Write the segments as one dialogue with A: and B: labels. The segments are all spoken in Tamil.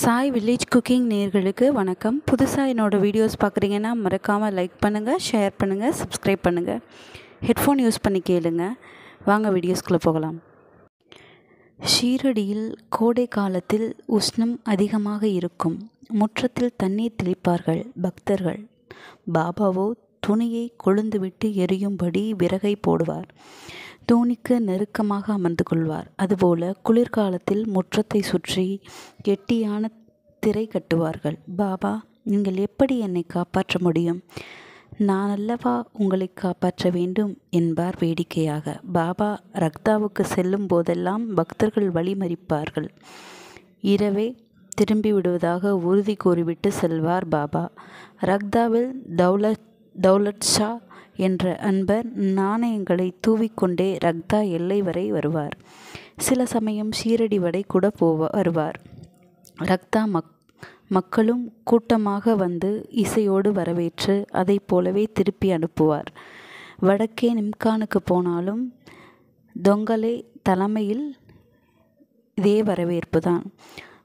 A: சாய் வில்லேஜ் குக்கிங் நேர்களுக்கு வணக்கம் புதுசாக என்னோடய வீடியோஸ் பார்க்குறீங்கன்னா மறக்காமல் லைக் பண்ணுங்கள் ஷேர் பண்ணுங்கள் சப்ஸ்கிரைப் பண்ணுங்கள் ஹெட்ஃபோன் யூஸ் பண்ணி கேளுங்க வாங்க வீடியோஸ்குள்ளே போகலாம் ஷீரடியில் கோடை காலத்தில் உஷ்ணம் அதிகமாக இருக்கும் முற்றத்தில் தண்ணீர் தெளிப்பார்கள் பக்தர்கள் பாபாவோ துணியை கொழுந்துவிட்டு எரியும்படி விறகை போடுவார் தோணிக்கு நெருக்கமாக அமர்ந்து கொள்வார் அதுபோல குளிர்காலத்தில் முற்றத்தை சுற்றி கெட்டியான திரை கட்டுவார்கள் பாபா நீங்கள் எப்படி என்னை காப்பாற்ற முடியும் நான் அல்லவா உங்களை காப்பாற்ற வேண்டும் என்பார் வேடிக்கையாக பாபா ரக்தாவுக்கு செல்லும் போதெல்லாம் பக்தர்கள் வழிமறிப்பார்கள் இரவே திரும்பி விடுவதாக உறுதி கூறிவிட்டு செல்வார் பாபா ரக்தாவில் தௌலத் தௌலத் ஷா என்ற அன்பர் நாணயங்களை தூவிக்கொண்டே ரக்தா எல்லை வரை வருவார் சில சமயம் ஷீரடி வடை கூட போவ வருவார் ரக்தா மக் மக்களும் கூட்டமாக வந்து இசையோடு வரவேற்று அதை போலவே திருப்பி அனுப்புவார் வடக்கே நிம்கானுக்கு போனாலும் தொங்கலை தலைமையில் இதே வரவேற்பு தான்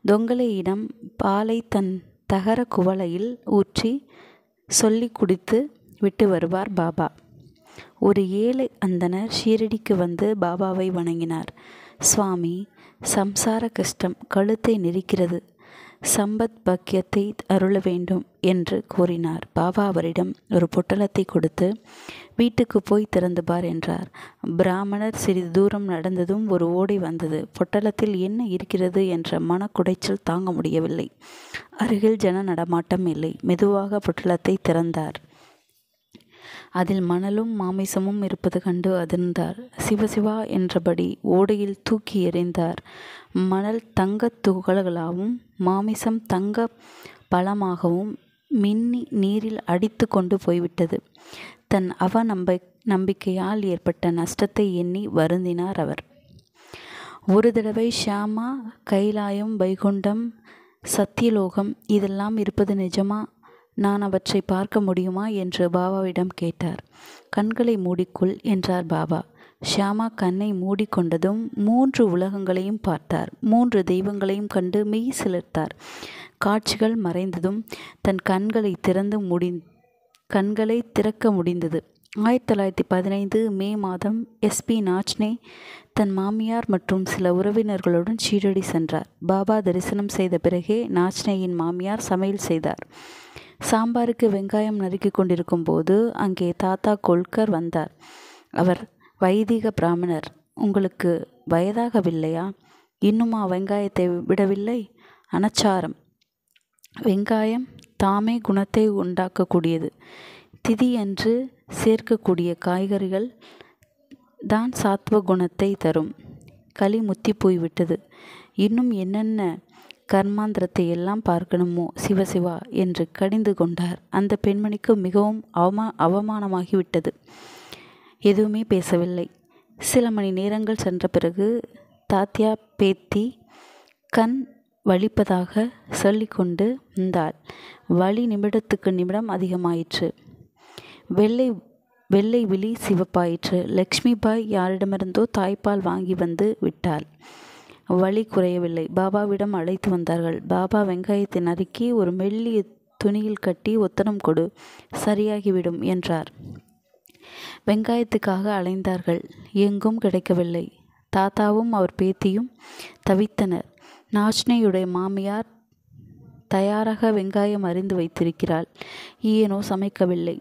A: தொங்கலையிடம் பாலை தன் தகர குவளையில் ஊற்றி சொல்லி குடித்து விட்டு வருவார் பாபா ஒரு ஏழை அந்தனர் ஷீரடிக்கு வந்து பாபாவை வணங்கினார் சுவாமி சம்சார கஷ்டம் கழுத்தை நெரிக்கிறது சம்பத் பக்கியத்தை அருள வேண்டும் என்று கூறினார் பாபா அவரிடம் ஒரு பொட்டலத்தை கொடுத்து வீட்டுக்கு போய் திறந்துபார் என்றார் பிராமணர் சிறிது தூரம் நடந்ததும் ஒரு ஓடை வந்தது பொட்டலத்தில் என்ன இருக்கிறது என்ற மனக்குடைச்சல் தாங்க முடியவில்லை அருகில் ஜன நடமாட்டம் இல்லை மெதுவாக பொட்டலத்தை திறந்தார் அதில் மணலும் மாமிசமும் இருப்பது கண்டு அதிர்ந்தார் சிவசிவா என்றபடி ஓடையில் தூக்கி எறிந்தார் மணல் தங்க துகள்களாகவும் மாமிசம் தங்க பழமாகவும் மின்னி நீரில் அடித்து கொண்டு போய்விட்டது தன் அவ நம்பிக்கையால் ஏற்பட்ட நஷ்டத்தை எண்ணி வருந்தினார் அவர் ஒரு தடவை ஷியாமா கைலாயம் வைகுண்டம் சத்தியலோகம் இதெல்லாம் இருப்பது நிஜமா நான் அவற்றை பார்க்க முடியுமா என்று பாபாவிடம் கேட்டார் கண்களை மூடிக்குள் என்றார் பாபா ஷியாமா கண்ணை மூடிக்கொண்டதும் மூன்று உலகங்களையும் பார்த்தார் மூன்று தெய்வங்களையும் கண்டு மெய் சிலிர்த்தார் காட்சிகள் மறைந்ததும் தன் கண்களை திறந்து முடி கண்களை திறக்க முடிந்தது ஆயிரத்தி தொள்ளாயிரத்தி பதினைந்து மே மாதம் எஸ்பி நாச்னே தன் மாமியார் மற்றும் சில உறவினர்களுடன் ஷீரடி சென்றார் பாபா தரிசனம் செய்த பிறகே நாச்னேயின் மாமியார் சமையல் செய்தார் சாம்பாருக்கு வெங்காயம் நறுக்கி கொண்டிருக்கும் போது அங்கே தாத்தா கொல்கர் வந்தார் அவர் வைதிக பிராமணர் உங்களுக்கு வயதாகவில்லையா இன்னுமா வெங்காயத்தை விடவில்லை அனச்சாரம் வெங்காயம் தாமே குணத்தை உண்டாக்கக்கூடியது திதி என்று சேர்க்கக்கூடிய காய்கறிகள் தான் சாத்வ குணத்தை தரும் களி முத்தி போய்விட்டது இன்னும் என்னென்ன கர்மாந்திரத்தை எல்லாம் பார்க்கணுமோ சிவசிவா என்று கடிந்து கொண்டார் அந்த பெண்மணிக்கு மிகவும் அவமா அவமானமாகிவிட்டது எதுவுமே பேசவில்லை சில மணி நேரங்கள் சென்ற பிறகு தாத்தியா பேத்தி கண் வலிப்பதாக சொல்லிக்கொண்டு இருந்தாள் வலி நிமிடத்துக்கு நிமிடம் அதிகமாயிற்று வெள்ளை வெள்ளை விழி சிவப்பாயிற்று லக்ஷ்மிபாய் யாரிடமிருந்தோ தாய்ப்பால் வாங்கி வந்து விட்டாள் வலி குறையவில்லை பாபாவிடம் அழைத்து வந்தார்கள் பாபா வெங்காயத்தை நறுக்கி ஒரு மெல்லிய துணியில் கட்டி ஒத்தனம் கொடு சரியாகிவிடும் என்றார் வெங்காயத்துக்காக அலைந்தார்கள் எங்கும் கிடைக்கவில்லை தாத்தாவும் அவர் பேத்தியும் தவித்தனர் நாஷ்னையுடைய மாமியார் தயாராக வெங்காயம் அறிந்து வைத்திருக்கிறாள் ஈயனோ சமைக்கவில்லை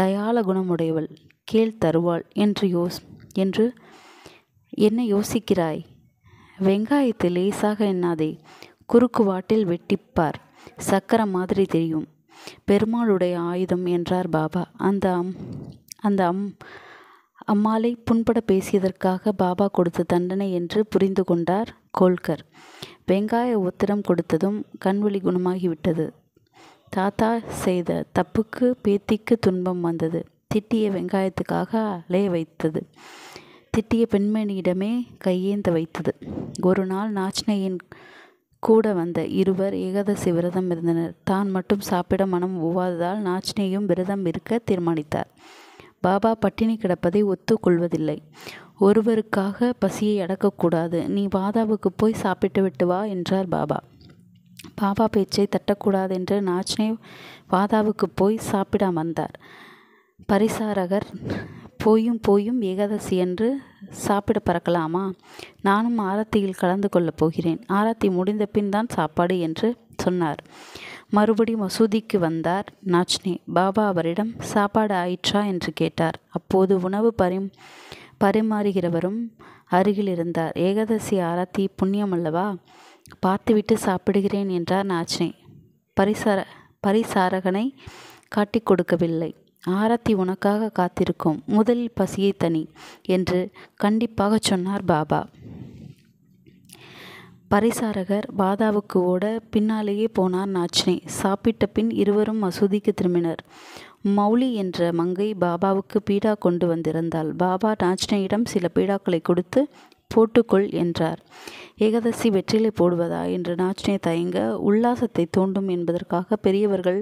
A: தயால குணமுடையவள் கேள் தருவாள் என்று யோஸ் என்று என்ன யோசிக்கிறாய் வெங்காயத்தை லேசாக எண்ணாதே குறுக்கு வாட்டில் வெட்டிப்பார் சக்கர மாதிரி தெரியும் பெருமாளுடைய ஆயுதம் என்றார் பாபா அந்த அம் அந்த அம் அம்மாலை புண்பட பேசியதற்காக பாபா கொடுத்த தண்டனை என்று புரிந்து கொண்டார் கோல்கர் வெங்காய உத்திரம் கொடுத்ததும் கண்வழி குணமாகிவிட்டது தாத்தா செய்த தப்புக்கு பேத்திக்கு துன்பம் வந்தது திட்டிய வெங்காயத்துக்காக அலைய வைத்தது திட்டிய பெண்மணியிடமே கையேந்த வைத்தது ஒரு நாள் நாச்சினையின் கூட வந்த இருவர் ஏகாதசி விரதம் இருந்தனர் தான் மட்டும் சாப்பிட மனம் ஒவ்வாததால் நாச்சினையும் விரதம் இருக்க தீர்மானித்தார் பாபா பட்டினி கிடப்பதை ஒத்துக்கொள்வதில்லை ஒருவருக்காக பசியை அடக்கக்கூடாது நீ பாதாவுக்கு போய் சாப்பிட்டு விட்டு வா என்றார் பாபா பாபா பேச்சை தட்டக்கூடாது என்று நாச்சினை வாதாவுக்கு போய் சாப்பிட வந்தார் பரிசாரகர் போயும் போயும் ஏகாதசி என்று சாப்பிட பறக்கலாமா நானும் ஆரத்தியில் கலந்து கொள்ளப் போகிறேன் ஆரத்தி முடிந்த பின் தான் சாப்பாடு என்று சொன்னார் மறுபடி மசூதிக்கு வந்தார் நாச்னி பாபா அவரிடம் சாப்பாடு ஆயிற்றா என்று கேட்டார் அப்போது உணவு பரி பரிமாறுகிறவரும் அருகில் இருந்தார் ஏகாதசி ஆரத்தி புண்ணியம் அல்லவா பார்த்துவிட்டு சாப்பிடுகிறேன் என்றார் நாச்னி பரிசார பரிசாரகனை காட்டிக் கொடுக்கவில்லை ஆரத்தி உனக்காக காத்திருக்கும் முதலில் பசியை தனி என்று கண்டிப்பாக சொன்னார் பாபா பரிசாரகர் பாதாவுக்கு ஓட பின்னாலேயே போனார் நாச்சினி சாப்பிட்ட பின் இருவரும் மசூதிக்கு திரும்பினர் மௌலி என்ற மங்கை பாபாவுக்கு பீடா கொண்டு வந்திருந்தாள் பாபா நாச்சினியிடம் சில பீடாக்களை கொடுத்து போட்டுக்கொள் என்றார் ஏகாதசி வெற்றிலை போடுவதா என்று நாச்சினை தயங்க உல்லாசத்தை தூண்டும் என்பதற்காக பெரியவர்கள்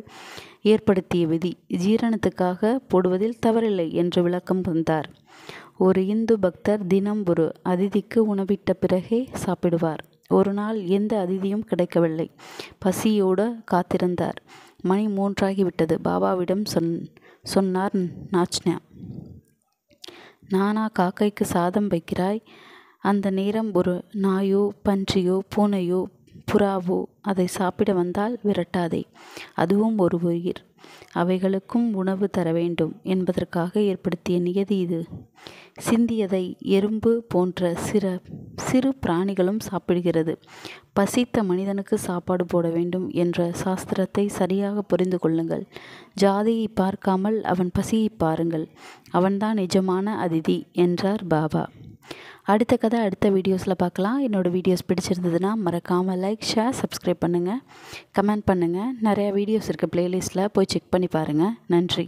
A: ஏற்படுத்திய விதி ஜீரணத்துக்காக போடுவதில் தவறில்லை என்று விளக்கம் வந்தார் ஒரு இந்து பக்தர் தினம் ஒரு அதிதிக்கு உணவிட்ட பிறகே சாப்பிடுவார் ஒரு நாள் எந்த அதிதியும் கிடைக்கவில்லை பசியோடு காத்திருந்தார் மணி மூன்றாகிவிட்டது பாபாவிடம் சொன் சொன்னார் நாச்னா நானா காக்கைக்கு சாதம் வைக்கிறாய் அந்த நேரம் ஒரு நாயோ பன்றியோ பூனையோ புறாவோ அதை சாப்பிட வந்தால் விரட்டாதே அதுவும் ஒரு உயிர் அவைகளுக்கும் உணவு தர வேண்டும் என்பதற்காக ஏற்படுத்திய நியதி இது சிந்தியதை எறும்பு போன்ற சிற சிறு பிராணிகளும் சாப்பிடுகிறது பசித்த மனிதனுக்கு சாப்பாடு போட வேண்டும் என்ற சாஸ்திரத்தை சரியாக புரிந்து கொள்ளுங்கள் ஜாதியை பார்க்காமல் அவன் பசியை பாருங்கள் அவன்தான் நிஜமான அதிதி என்றார் பாபா அடுத்த கதை அடுத்த வீடியோஸில் பார்க்கலாம் என்னோடய வீடியோஸ் பிடிச்சிருந்ததுன்னா மறக்காமல் லைக் ஷேர் சப்ஸ்கிரைப் பண்ணுங்கள் கமெண்ட் பண்ணுங்கள் நிறையா வீடியோஸ் இருக்குது ப்ளேலிஸ்ட்டில் போய் செக் பண்ணி பாருங்கள் நன்றி